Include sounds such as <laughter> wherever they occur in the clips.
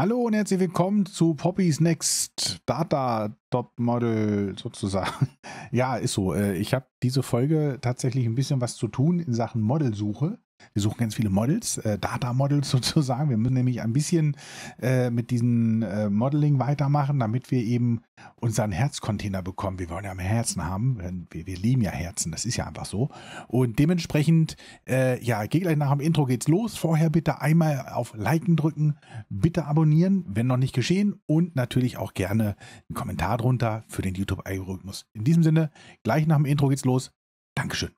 Hallo und herzlich willkommen zu Poppys Next Data Dot Model sozusagen. <laughs> Ja, ist so. Äh, ich habe diese Folge tatsächlich ein bisschen was zu tun in Sachen Modelsuche. Wir suchen ganz viele Models, äh, Data-Models <laughs> sozusagen. Wir müssen nämlich ein bisschen äh, mit diesem äh, Modeling weitermachen, damit wir eben unseren Herzcontainer bekommen. Wir wollen ja mehr Herzen haben. Wir, wir lieben ja Herzen, das ist ja einfach so. Und dementsprechend, äh, ja, geht gleich nach dem Intro geht's los. Vorher bitte einmal auf Liken drücken, bitte abonnieren, wenn noch nicht geschehen. Und natürlich auch gerne einen Kommentar drunter für den YouTube-Algorithmus. In diesem Sinne, gleich nach dem Intro geht's los. Dankeschön.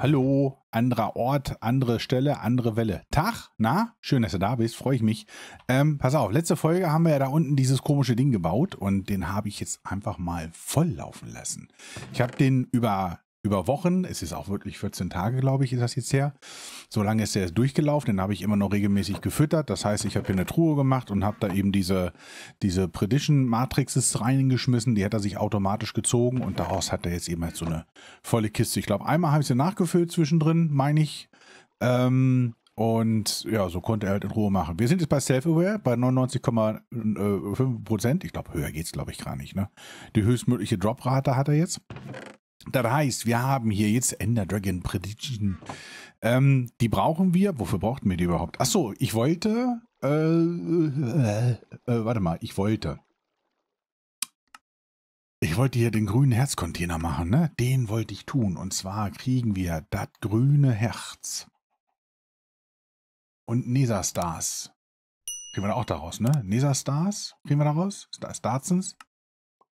Hallo, anderer Ort, andere Stelle, andere Welle. Tag, na, schön, dass du da bist, freue ich mich. Ähm, pass auf, letzte Folge haben wir ja da unten dieses komische Ding gebaut und den habe ich jetzt einfach mal voll laufen lassen. Ich habe den über über Wochen. Es ist auch wirklich 14 Tage, glaube ich, ist das jetzt her. So lange ist der durchgelaufen, den habe ich immer noch regelmäßig gefüttert. Das heißt, ich habe hier eine Truhe gemacht und habe da eben diese, diese Prediction Matrixes reingeschmissen. Die hat er sich automatisch gezogen und daraus hat er jetzt eben halt so eine volle Kiste. Ich glaube, einmal habe ich sie nachgefüllt zwischendrin, meine ich. Ähm, und ja, so konnte er halt in Ruhe machen. Wir sind jetzt bei Self-Aware, bei 99,5 Prozent. Ich glaube, höher geht es, glaube ich, gar nicht. Ne? Die höchstmögliche Droprate hat er jetzt. Das heißt, wir haben hier jetzt Ender Dragon Prediction. Ähm, die brauchen wir. Wofür brauchten wir die überhaupt? Achso, ich wollte... Äh, äh, äh, warte mal, ich wollte. Ich wollte hier den grünen Herzcontainer machen, ne? Den wollte ich tun. Und zwar kriegen wir das grüne Herz. Und Nesa Stars. Kriegen wir da auch daraus, ne? Nesa Stars kriegen wir daraus? Starzens.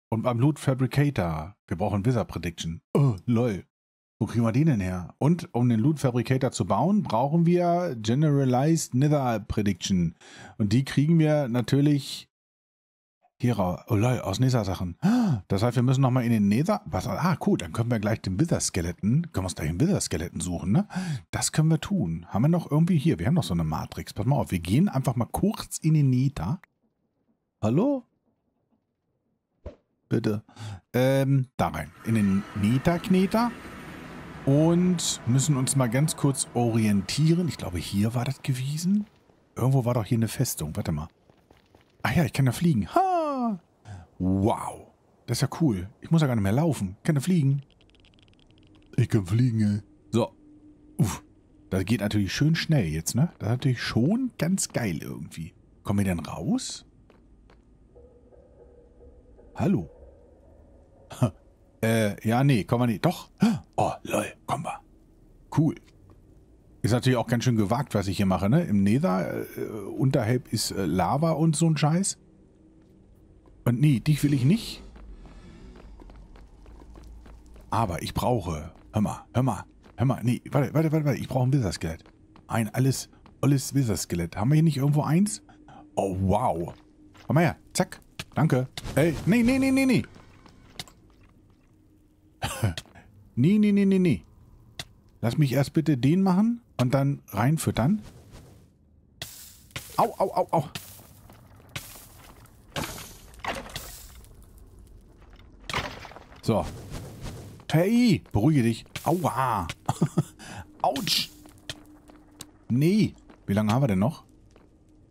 Und beim Loot Fabricator. Wir brauchen Wizard Prediction. Oh, lol. Wo kriegen wir den denn her? Und um den Loot Fabricator zu bauen, brauchen wir Generalized Nether Prediction. Und die kriegen wir natürlich hier raus. Oh lol, aus Nether-Sachen. Das heißt, wir müssen nochmal in den Nether. Was, ah, cool, dann können wir gleich den Wither-Skeleton. Können wir uns gleich den Wither-Skeleton suchen, ne? Das können wir tun. Haben wir noch irgendwie hier? Wir haben noch so eine Matrix. Pass mal auf, wir gehen einfach mal kurz in den Nether. Hallo? bitte. Ähm, da rein. In den Neta-Kneter. Und müssen uns mal ganz kurz orientieren. Ich glaube, hier war das gewesen. Irgendwo war doch hier eine Festung. Warte mal. Ach ja, ich kann da fliegen. Ha! Wow. Das ist ja cool. Ich muss ja gar nicht mehr laufen. Ich kann da fliegen. Ich kann fliegen, ey. So. Uff. Das geht natürlich schön schnell jetzt, ne? Das ist natürlich schon ganz geil irgendwie. Kommen wir denn raus? Hallo äh, ja, nee, kommen wir nicht. Doch. Oh, lol, kommen wir. Cool. Ist natürlich auch ganz schön gewagt, was ich hier mache, ne? Im Nether, äh, unterhalb ist äh, Lava und so ein Scheiß. Und nee, dich will ich nicht. Aber ich brauche, hör mal, hör mal, hör mal, nee, warte, warte, warte, warte ich brauche ein wizard skelett Ein alles, alles wizard skelett Haben wir hier nicht irgendwo eins? Oh, wow. Komm mal her, zack, danke. Ey, nee, nee, nee, nee, nee nee, nee, nee, nee, nee. Lass mich erst bitte den machen und dann reinfüttern. Au, au, au, au. So. Hey, beruhige dich. Aua. <laughs> Autsch. Nee. Wie lange haben wir denn noch?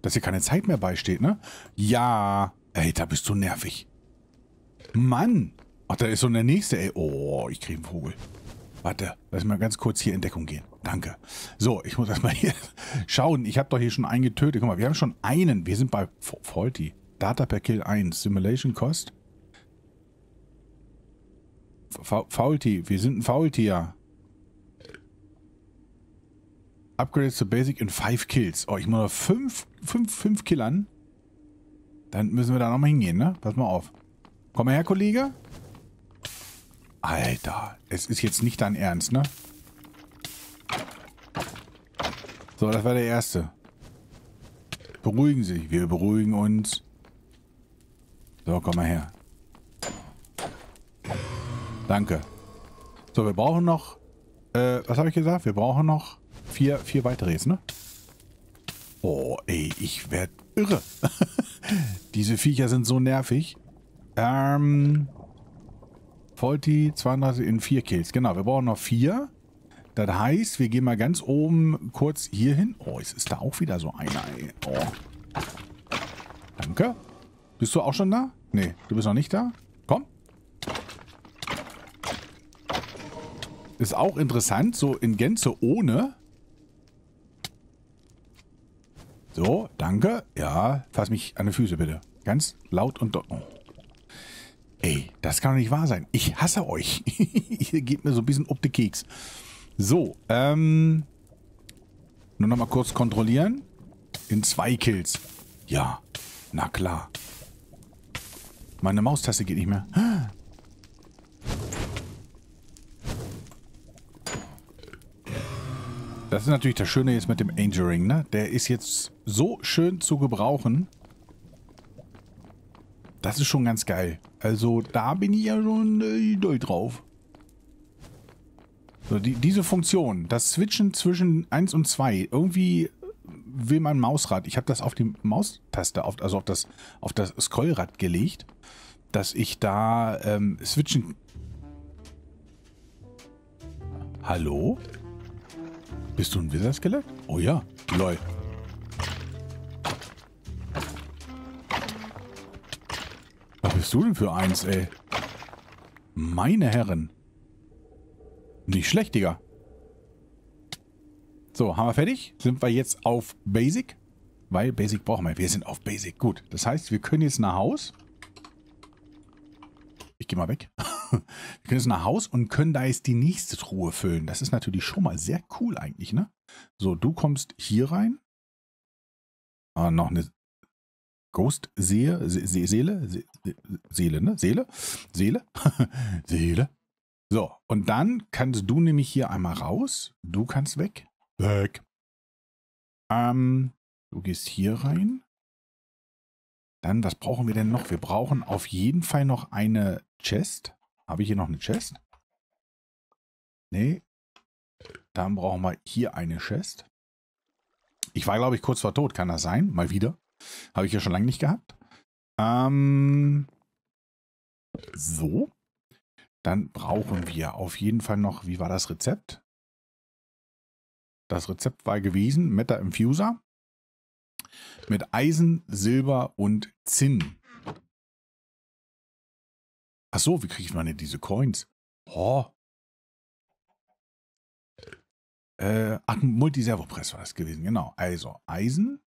Dass hier keine Zeit mehr beisteht, ne? Ja. Ey, da bist du nervig. Mann. Ach, da ist so eine nächste, ey. Oh, ich kriege einen Vogel. Warte, lass mal ganz kurz hier in Deckung gehen. Danke. So, ich muss <laughs> erstmal hier schauen. Ich habe doch hier schon einen getötet. Guck mal, wir haben schon einen. Wir sind bei Faulty. Data per Kill 1. Simulation Cost. Faulty. Wir sind ein Faultier. Upgrades to Basic in 5 Kills. Oh, ich muss noch 5 fünf, fünf Dann müssen wir da nochmal hingehen, ne? Pass mal auf. Komm mal her, Kollege. Alter, es ist jetzt nicht dein Ernst, ne? So, das war der erste. Beruhigen Sie sich. Wir beruhigen uns. So, komm mal her. Danke. So, wir brauchen noch... Äh, was habe ich gesagt? Wir brauchen noch vier, vier weitere jetzt, ne? Oh, ey, ich werde irre. <laughs> Diese Viecher sind so nervig. Ähm... Faulty, 32 in 4 Kills. Genau, wir brauchen noch 4. Das heißt, wir gehen mal ganz oben kurz hier hin. Oh, es ist da auch wieder so einer. Ey. Oh. Danke. Bist du auch schon da? Nee, du bist noch nicht da. Komm. Ist auch interessant, so in Gänze ohne. So, danke. Ja, fass mich an die Füße bitte. Ganz laut und... Oh. Das kann doch nicht wahr sein. Ich hasse euch. <laughs> Ihr geht mir so ein bisschen ob die Keks. So, ähm... Nur nochmal kurz kontrollieren. In zwei Kills. Ja, na klar. Meine Maustaste geht nicht mehr. Das ist natürlich das Schöne jetzt mit dem Angel Ring, ne? Der ist jetzt so schön zu gebrauchen. Das ist schon ganz geil. Also da bin ich ja schon äh, doll drauf. So, die, diese Funktion, das Switchen zwischen 1 und 2, irgendwie will mein Mausrad, ich habe das auf die Maustaste, auf, also auf das, auf das Scrollrad gelegt, dass ich da ähm, switchen... Hallo? Bist du ein wizard skelett Oh ja, lol. bist du denn für eins, ey? Meine Herren. Nicht schlecht, Digga. So, haben wir fertig? Sind wir jetzt auf Basic? Weil Basic brauchen wir. Wir sind auf Basic. Gut. Das heißt, wir können jetzt nach Haus. Ich gehe mal weg. <laughs> wir können jetzt nach Haus und können da jetzt die nächste Truhe füllen. Das ist natürlich schon mal sehr cool eigentlich, ne? So, du kommst hier rein. Ah, noch eine Ghost Sehe, Se Seele, Se Seele, ne? Seele, Seele, <laughs> Seele. So, und dann kannst du nämlich hier einmal raus. Du kannst weg. Weg. Ähm, du gehst hier rein. Dann, was brauchen wir denn noch? Wir brauchen auf jeden Fall noch eine Chest. Habe ich hier noch eine Chest? Nee. Dann brauchen wir hier eine Chest. Ich war, glaube ich, kurz vor tot. Kann das sein? Mal wieder. Habe ich ja schon lange nicht gehabt. Ähm, so. Dann brauchen wir auf jeden Fall noch, wie war das Rezept? Das Rezept war gewesen, Meta Infuser mit Eisen, Silber und Zinn. Ach so, wie kriege ich meine diese Coins? Oh. Äh, ach, Multiservopress war das gewesen, genau. Also Eisen,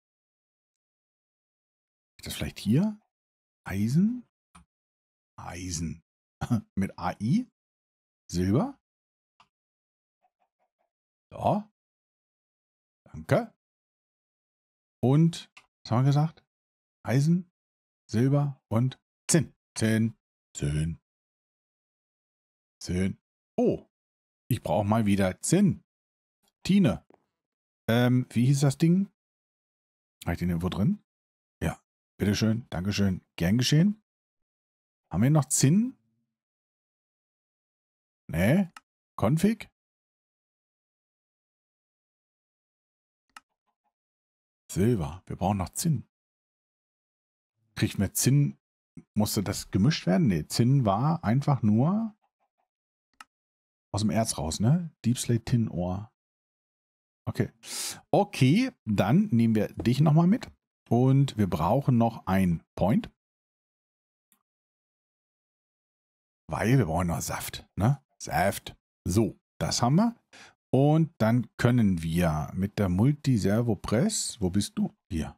das vielleicht hier? Eisen? Eisen. <laughs> Mit AI? Silber? Ja. Danke. Und, was haben wir gesagt? Eisen, Silber und Zinn. Zinn, Zinn, Zinn. Oh, ich brauche mal wieder Zinn. Tine. Ähm, wie hieß das Ding? Habe ich den irgendwo drin? Bitteschön, Dankeschön, gern geschehen. Haben wir noch Zinn? Ne? Config? Silber. Wir brauchen noch Zinn. Kriegt mir Zinn. Musste das gemischt werden? Ne, Zinn war einfach nur aus dem Erz raus, ne? Deep Slate Tin Ohr. Okay. Okay, dann nehmen wir dich nochmal mit. Und wir brauchen noch ein Point. Weil wir brauchen noch Saft. Ne? Saft. So, das haben wir. Und dann können wir mit der Multi-Servo Press, wo bist du? Hier.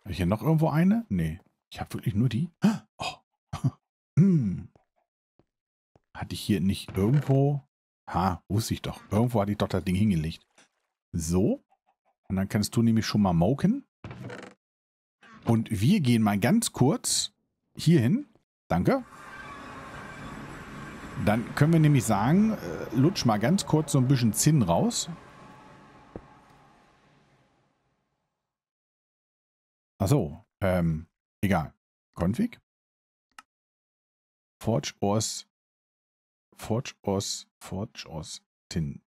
Habe ich hier noch irgendwo eine? Nee. Ich habe wirklich nur die. Oh. <laughs> Hm. Hatte ich hier nicht irgendwo? Ha, wusste ich doch. Irgendwo hatte ich doch das Ding hingelegt. So. Und dann kannst du nämlich schon mal moken. Und wir gehen mal ganz kurz hier hin. Danke. Dann können wir nämlich sagen, äh, lutsch mal ganz kurz so ein bisschen Zinn raus. Achso, ähm, egal. Config. Forge OS. Forge OS. Forge OS. Tin.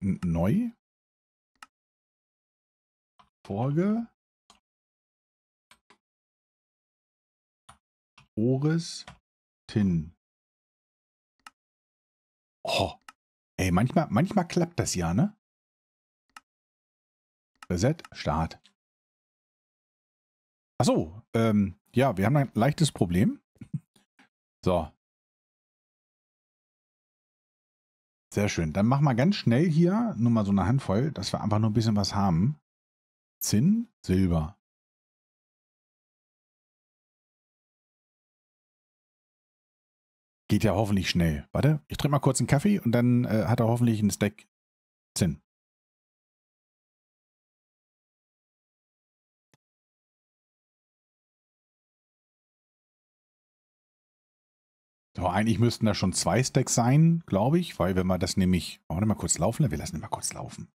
Neu. Torge Oris Tin. Oh, ey, manchmal, manchmal klappt das ja, ne? Reset, Start. Achso, ähm, ja, wir haben ein leichtes Problem. <laughs> So. Sehr schön. Dann machen wir ganz schnell hier nur mal so eine Handvoll, dass wir einfach nur ein bisschen was haben. Zinn, Silber. Geht ja hoffentlich schnell. Warte, ich trinke mal kurz einen Kaffee und dann äh, hat er hoffentlich einen Stack Zinn. So, eigentlich müssten da schon zwei Stacks sein, glaube ich, weil wenn wir das nämlich... Warte mal kurz laufen, wir lassen ihn mal kurz laufen.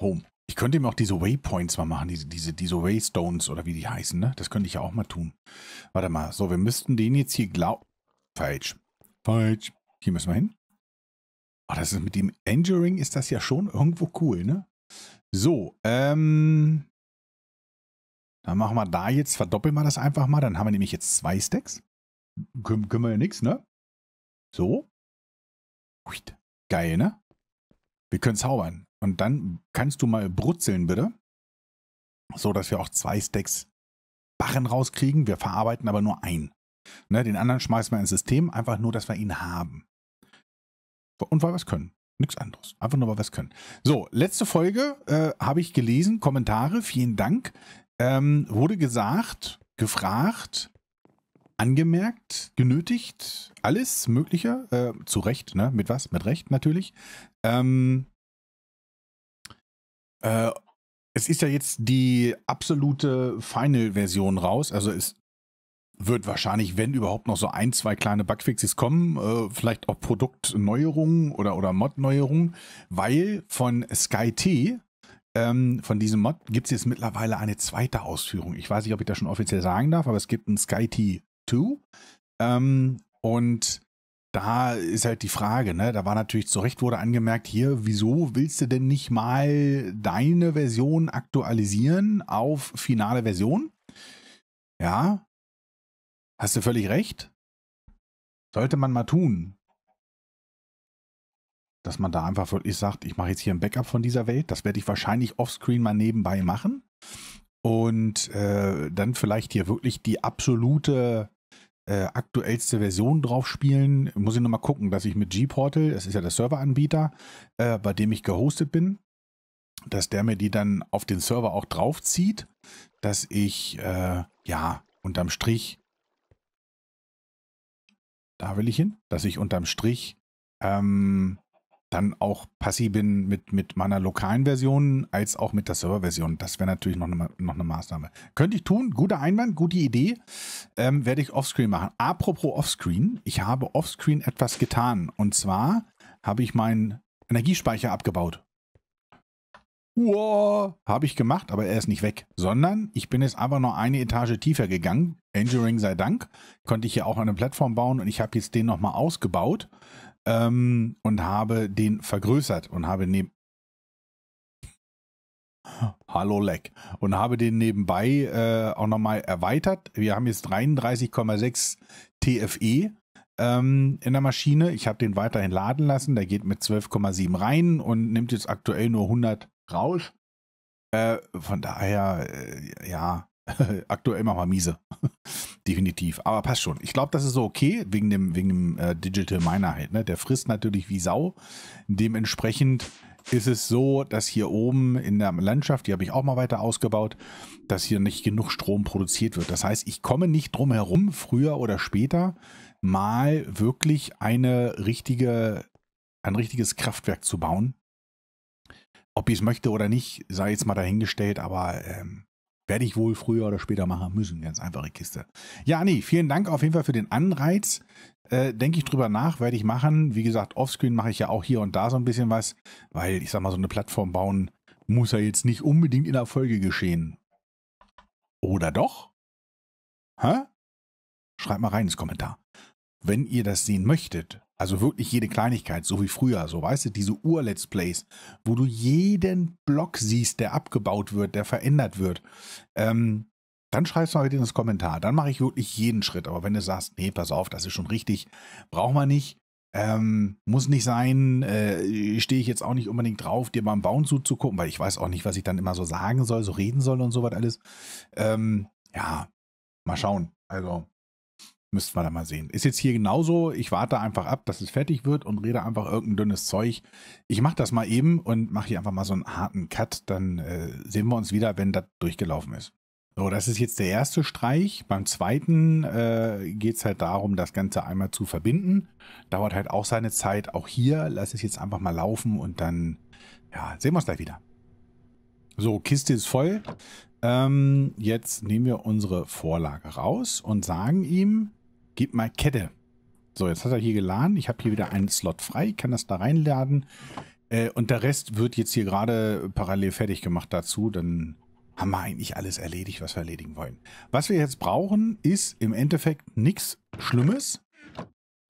Home. Ich könnte ihm auch diese Waypoints mal machen, diese, diese, diese Waystones oder wie die heißen, ne? Das könnte ich ja auch mal tun. Warte mal, so, wir müssten den jetzt hier glauben. Falsch. Falsch. Hier müssen wir hin. Ach, das ist mit dem Engineering ist das ja schon irgendwo cool, ne? So, ähm. Dann machen wir da jetzt, verdoppeln wir das einfach mal. Dann haben wir nämlich jetzt zwei Stacks. Küm können wir ja nichts, ne? So. Geil, ne? Wir können zaubern. Und dann kannst du mal brutzeln, bitte. So, dass wir auch zwei Stacks Barren rauskriegen. Wir verarbeiten aber nur einen. Ne, den anderen schmeißen wir ins System, einfach nur, dass wir ihn haben. Und weil wir es können. Nichts anderes. Einfach nur, weil wir es können. So, letzte Folge äh, habe ich gelesen. Kommentare, vielen Dank. Ähm, wurde gesagt, gefragt, angemerkt, genötigt, alles Mögliche. Äh, zu Recht, ne? Mit was? Mit Recht natürlich. Ähm, äh, es ist ja jetzt die absolute Final-Version raus. Also es wird wahrscheinlich, wenn überhaupt, noch so ein, zwei kleine Bugfixes kommen. Äh, vielleicht auch Produktneuerungen oder, oder Mod-Neuerungen. Weil von SkyT, ähm, von diesem Mod, gibt es jetzt mittlerweile eine zweite Ausführung. Ich weiß nicht, ob ich das schon offiziell sagen darf, aber es gibt ein SkyT 2. Ähm, und da ist halt die Frage, ne? Da war natürlich zu Recht wurde angemerkt, hier, wieso willst du denn nicht mal deine Version aktualisieren auf finale Version? Ja, hast du völlig recht. Sollte man mal tun. Dass man da einfach wirklich sagt, ich mache jetzt hier ein Backup von dieser Welt. Das werde ich wahrscheinlich offscreen mal nebenbei machen. Und äh, dann vielleicht hier wirklich die absolute äh, aktuellste Version drauf spielen. Muss ich nochmal gucken, dass ich mit G-Portal, das ist ja der Serveranbieter, äh, bei dem ich gehostet bin, dass der mir die dann auf den Server auch draufzieht, dass ich, äh, ja, unterm Strich, da will ich hin, dass ich unterm Strich ähm, dann auch passiv bin mit, mit meiner lokalen Version als auch mit der Server-Version. Das wäre natürlich noch eine, noch eine Maßnahme. Könnte ich tun, guter Einwand, gute Idee. Ähm, Werde ich offscreen machen. Apropos offscreen, ich habe offscreen etwas getan. Und zwar habe ich meinen Energiespeicher abgebaut. Wow, habe ich gemacht, aber er ist nicht weg, sondern ich bin jetzt einfach noch eine Etage tiefer gegangen. Angering sei Dank, konnte ich hier auch eine Plattform bauen und ich habe jetzt den nochmal ausgebaut ähm, und habe den vergrößert und habe neben Hallo Leck. Und habe den nebenbei äh, auch nochmal erweitert. Wir haben jetzt 33,6 TFE ähm, in der Maschine. Ich habe den weiterhin laden lassen. Der geht mit 12,7 rein und nimmt jetzt aktuell nur 100 raus. Äh, von daher, äh, ja, <laughs> aktuell machen wir miese. <laughs> Definitiv. Aber passt schon. Ich glaube, das ist so okay, wegen dem, wegen dem äh, Digital Miner halt. Ne? Der frisst natürlich wie Sau. Dementsprechend ist es so, dass hier oben in der Landschaft, die habe ich auch mal weiter ausgebaut, dass hier nicht genug Strom produziert wird. Das heißt, ich komme nicht drum herum, früher oder später mal wirklich eine richtige, ein richtiges Kraftwerk zu bauen. Ob ich es möchte oder nicht, sei jetzt mal dahingestellt, aber ähm, werde ich wohl früher oder später machen müssen. Ganz einfache Kiste. Ja, nee, vielen Dank auf jeden Fall für den Anreiz. Äh, Denke ich drüber nach, werde ich machen. Wie gesagt, offscreen mache ich ja auch hier und da so ein bisschen was, weil ich sag mal, so eine Plattform bauen muss ja jetzt nicht unbedingt in der Folge geschehen. Oder doch? Hä? Schreibt mal rein ins Kommentar. Wenn ihr das sehen möchtet, also wirklich jede Kleinigkeit, so wie früher, so weißt du, diese Ur-Let's Plays, wo du jeden Block siehst, der abgebaut wird, der verändert wird. Ähm, dann schreibst du mal bitte das Kommentar. Dann mache ich wirklich jeden Schritt. Aber wenn du sagst, nee, pass auf, das ist schon richtig, braucht man nicht, ähm, muss nicht sein, äh, stehe ich jetzt auch nicht unbedingt drauf, dir beim Bauen zuzugucken, weil ich weiß auch nicht, was ich dann immer so sagen soll, so reden soll und so was alles. Ähm, ja, mal schauen. Also, Müssten wir da mal sehen. Ist jetzt hier genauso. Ich warte einfach ab, dass es fertig wird und rede einfach irgendein dünnes Zeug. Ich mache das mal eben und mache hier einfach mal so einen harten Cut. Dann äh, sehen wir uns wieder, wenn das durchgelaufen ist. So, das ist jetzt der erste Streich. Beim zweiten äh, geht es halt darum, das Ganze einmal zu verbinden. Dauert halt auch seine Zeit. Auch hier lasse ich jetzt einfach mal laufen und dann ja, sehen wir uns gleich wieder. So, Kiste ist voll. Ähm, jetzt nehmen wir unsere Vorlage raus und sagen ihm, Gib mal Kette. So, jetzt hat er hier geladen. Ich habe hier wieder einen Slot frei. Ich kann das da reinladen. Äh, und der Rest wird jetzt hier gerade parallel fertig gemacht dazu. Dann haben wir eigentlich alles erledigt, was wir erledigen wollen. Was wir jetzt brauchen, ist im Endeffekt nichts Schlimmes.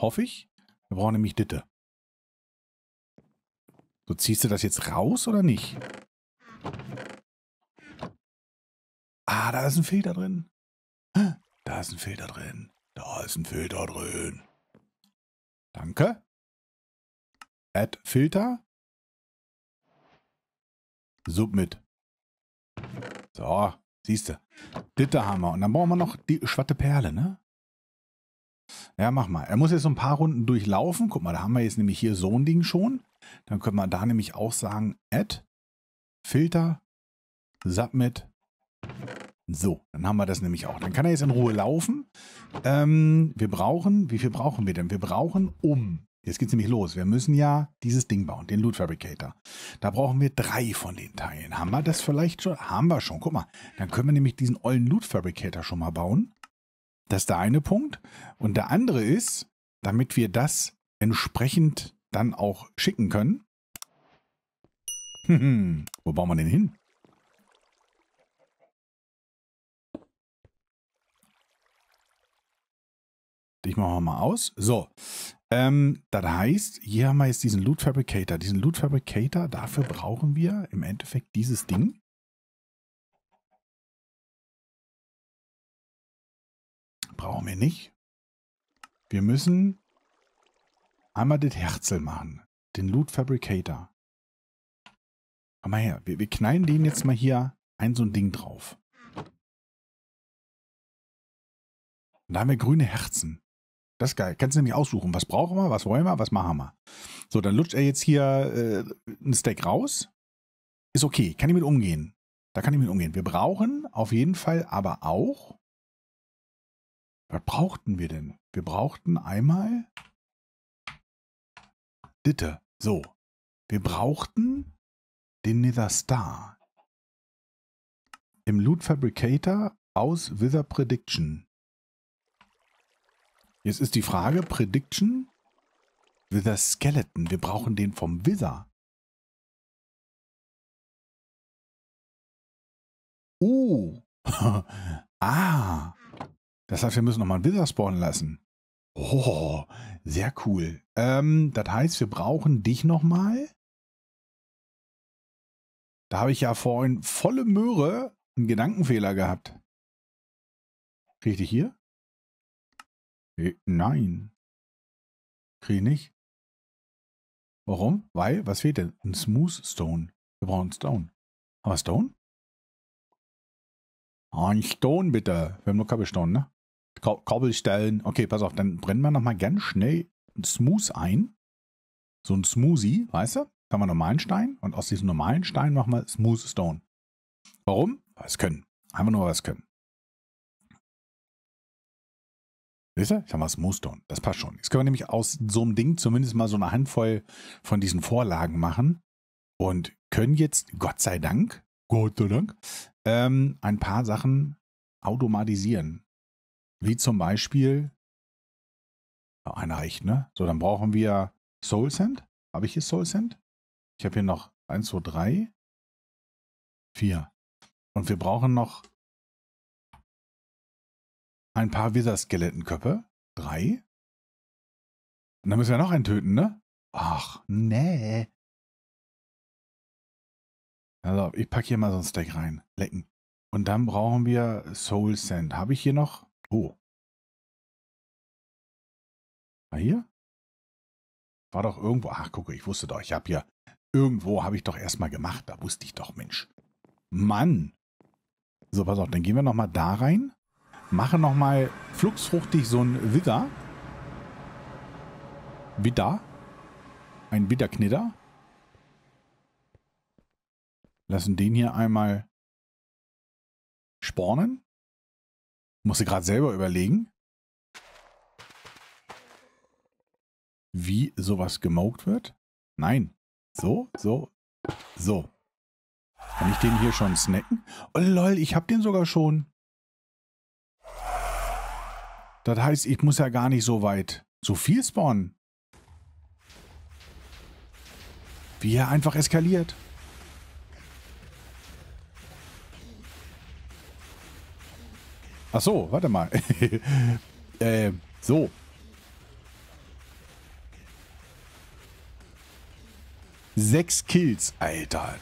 Hoffe ich. Wir brauchen nämlich Ditte. So, ziehst du das jetzt raus oder nicht? Ah, da ist ein Filter drin. Da ist ein Filter drin. Da ist ein Filter drin. Danke. Add Filter. Submit. So, siehst du. Ditte haben wir. Und dann brauchen wir noch die schwatte Perle, ne? Ja, mach mal. Er muss jetzt so ein paar Runden durchlaufen. Guck mal, da haben wir jetzt nämlich hier so ein Ding schon. Dann können wir da nämlich auch sagen, Add, Filter, Submit, so, dann haben wir das nämlich auch. Dann kann er jetzt in Ruhe laufen. Ähm, wir brauchen, wie viel brauchen wir denn? Wir brauchen um. Jetzt geht's nämlich los. Wir müssen ja dieses Ding bauen, den Loot Fabricator. Da brauchen wir drei von den Teilen. Haben wir das vielleicht schon? Haben wir schon. Guck mal, dann können wir nämlich diesen ollen Loot Fabricator schon mal bauen. Das ist der eine Punkt. Und der andere ist, damit wir das entsprechend dann auch schicken können. <laughs> Wo bauen wir den hin? Ich mache mal aus. So. Ähm, das heißt, hier haben wir jetzt diesen Loot Fabricator. Diesen Loot Fabricator, dafür brauchen wir im Endeffekt dieses Ding. Brauchen wir nicht. Wir müssen einmal das Herzel machen. Den Loot Fabricator. Komm mal her. Wir, wir knallen den jetzt mal hier ein so ein Ding drauf. Und da haben wir grüne Herzen. Das ist geil. Kannst du nämlich aussuchen, was brauchen wir, was wollen wir, was machen wir. So, dann lutscht er jetzt hier äh, ein Steak raus. Ist okay, kann ich mit umgehen. Da kann ich mit umgehen. Wir brauchen auf jeden Fall aber auch. Was brauchten wir denn? Wir brauchten einmal. Ditte. So. Wir brauchten den Nether Star. Im Loot Fabricator aus Wither Prediction. Jetzt ist die Frage, Prediction? The Skeleton, wir brauchen den vom Wither. Uh. <laughs> ah. Das heißt, wir müssen nochmal einen Wither spawnen lassen. Oh, sehr cool. Ähm, das heißt, wir brauchen dich nochmal. Da habe ich ja vorhin volle Möhre einen Gedankenfehler gehabt. Richtig hier? Äh, nein. Kriege ich nicht. Warum? Weil, was fehlt denn? Ein Smooth Stone. Wir brauchen Stone. Aber Stone? Ah, ein Stone bitte. Wir haben nur Kabelstone, ne? Kabelstellen. Okay, pass auf, dann brennen wir nochmal ganz schnell ein Smooth ein. So ein Smoothie, weißt du? Da haben wir normalen Stein und aus diesem normalen Stein machen wir Smooth Stone. Warum? Weil es können. Einfach nur, weil es können. Siehst du? Ich sag mal, Smoothstone. Das passt schon. Jetzt können wir nämlich aus so einem Ding zumindest mal so eine Handvoll von diesen Vorlagen machen und können jetzt, Gott sei Dank, Gott sei Dank, ähm, ein paar Sachen automatisieren. Wie zum Beispiel, einer reicht, ne? So, dann brauchen wir SoulSend. Habe ich hier SoulSend? Ich habe hier noch 1, 2, 3, 4. Und wir brauchen noch ein paar Wither-Skelettenköpfe. Drei. Und dann müssen wir noch einen töten, ne? Ach, nee. Also, ich packe hier mal so ein Stack rein. Lecken. Und dann brauchen wir Soul Sand. Habe ich hier noch? Oh. War hier? War doch irgendwo. Ach, gucke, ich wusste doch. Ich habe hier. Irgendwo habe ich doch erstmal gemacht. Da wusste ich doch, Mensch. Mann. So, pass auf. Dann gehen wir nochmal da rein. Mache nochmal flugsfruchtig so ein Widder. Widder. Ein Widderknitter. Lassen den hier einmal spawnen. Musste gerade selber überlegen, wie sowas gemoked wird. Nein. So, so, so. Kann ich den hier schon snacken? Oh lol, ich hab den sogar schon. Das heißt, ich muss ja gar nicht so weit so viel spawnen. Wie er einfach eskaliert. Ach so, warte mal. <laughs> äh, so. Sechs Kills, Alter.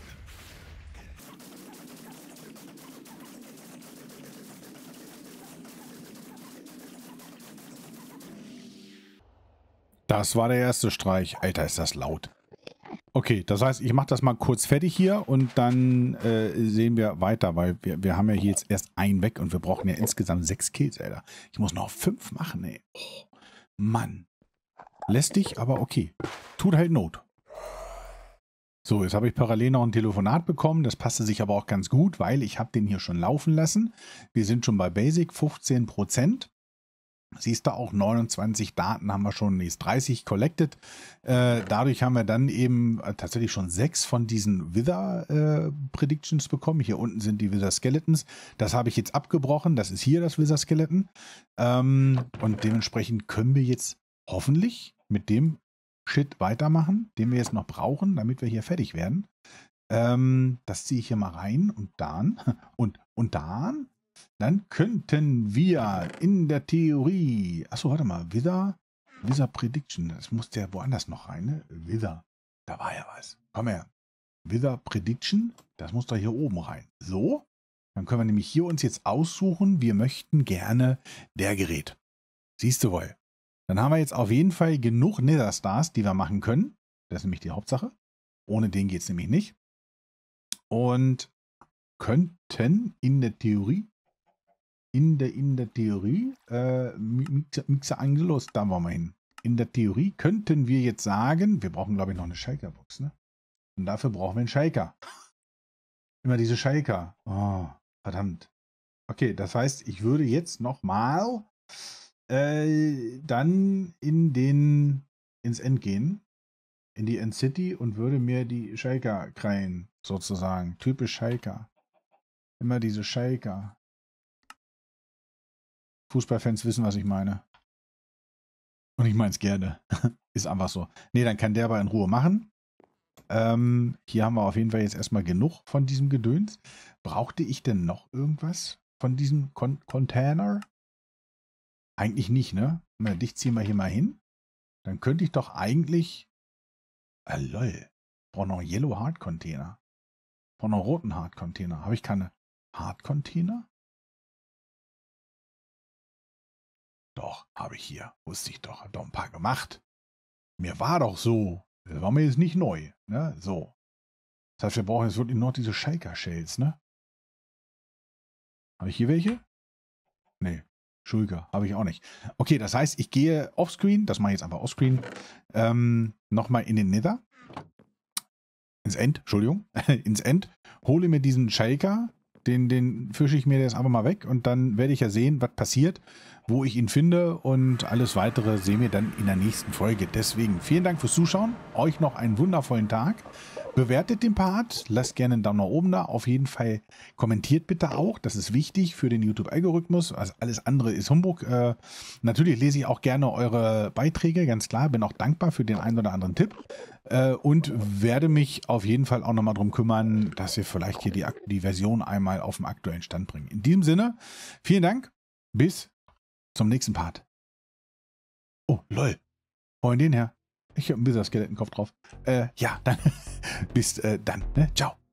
Das war der erste Streich. Alter, ist das laut. Okay, das heißt, ich mache das mal kurz fertig hier und dann äh, sehen wir weiter, weil wir, wir haben ja hier jetzt erst einen weg und wir brauchen ja insgesamt sechs Kills, Alter. Ich muss noch fünf machen, ey. Mann. Lästig, aber okay. Tut halt Not. So, jetzt habe ich parallel noch ein Telefonat bekommen. Das passte sich aber auch ganz gut, weil ich habe den hier schon laufen lassen. Wir sind schon bei Basic, 15 Siehst du auch 29 Daten haben wir schon, jetzt 30 collected. Äh, dadurch haben wir dann eben äh, tatsächlich schon sechs von diesen Wither äh, Predictions bekommen. Hier unten sind die Wither Skeletons. Das habe ich jetzt abgebrochen. Das ist hier das Wither Skeleton. Ähm, und dementsprechend können wir jetzt hoffentlich mit dem Shit weitermachen, den wir jetzt noch brauchen, damit wir hier fertig werden. Ähm, das ziehe ich hier mal rein und dann <laughs> und und dann dann könnten wir in der Theorie. Achso, warte mal. Wither? Wither Prediction. Das muss der woanders noch rein, ne? Wither. Da war ja was. Komm her. Wither Prediction. Das muss da hier oben rein. So. Dann können wir nämlich hier uns jetzt aussuchen, wir möchten gerne der Gerät. Siehst du wohl. Dann haben wir jetzt auf jeden Fall genug Nether Stars, die wir machen können. Das ist nämlich die Hauptsache. Ohne den geht es nämlich nicht. Und könnten in der Theorie in der, in der Theorie, äh, Mixer da wollen wir hin. In der Theorie könnten wir jetzt sagen, wir brauchen, glaube ich, noch eine Shaker-Box, ne? Und dafür brauchen wir einen Shaker. <laughs> Immer diese Shaker. Oh, verdammt. Okay, das heißt, ich würde jetzt nochmal äh, dann in den ins End gehen, in die End City und würde mir die Shaker krallen, sozusagen. Typisch Shaker. Immer diese Shaker. Fußballfans wissen, was ich meine. Und ich meine es gerne. <laughs> Ist einfach so. Nee, dann kann der aber in Ruhe machen. Ähm, hier haben wir auf jeden Fall jetzt erstmal genug von diesem Gedöns. Brauchte ich denn noch irgendwas von diesem Con Container? Eigentlich nicht, ne? Na, dich ziehen wir hier mal hin. Dann könnte ich doch eigentlich. Ah, lol. Brauche noch einen Yellow Hard Container. Brauche noch einen roten Hard Container. Habe ich keine Hard Container? Doch, habe ich hier. Wusste ich doch. Hab doch ein paar gemacht. Mir war doch so. Das war mir jetzt nicht neu. Ne? So. Das heißt, wir brauchen jetzt wirklich noch diese Shaker Shells, ne? Habe ich hier welche? Nee. Schulker, habe ich auch nicht. Okay, das heißt, ich gehe offscreen, das mache ich jetzt einfach offscreen, ähm, nochmal in den Nether. Ins End, Entschuldigung. <laughs> ins End. Hole mir diesen Shaker, den, den fische ich mir jetzt einfach mal weg und dann werde ich ja sehen, was passiert, wo ich ihn finde und alles weitere sehen wir dann in der nächsten Folge. Deswegen vielen Dank fürs Zuschauen, euch noch einen wundervollen Tag. Bewertet den Part, lasst gerne einen Daumen nach oben da. Auf jeden Fall kommentiert bitte auch, das ist wichtig für den YouTube-Algorithmus. Also alles andere ist Humbug. Äh, natürlich lese ich auch gerne eure Beiträge, ganz klar. Bin auch dankbar für den einen oder anderen Tipp äh, und werde mich auf jeden Fall auch nochmal drum kümmern, dass wir vielleicht hier die, die Version einmal auf den aktuellen Stand bringen. In diesem Sinne, vielen Dank, bis zum nächsten Part. Oh, lol. Freundin her. Ich habe ein bisschen Skelettenkopf drauf. Äh, ja, dann <laughs> bis äh, dann. Ne? Ciao.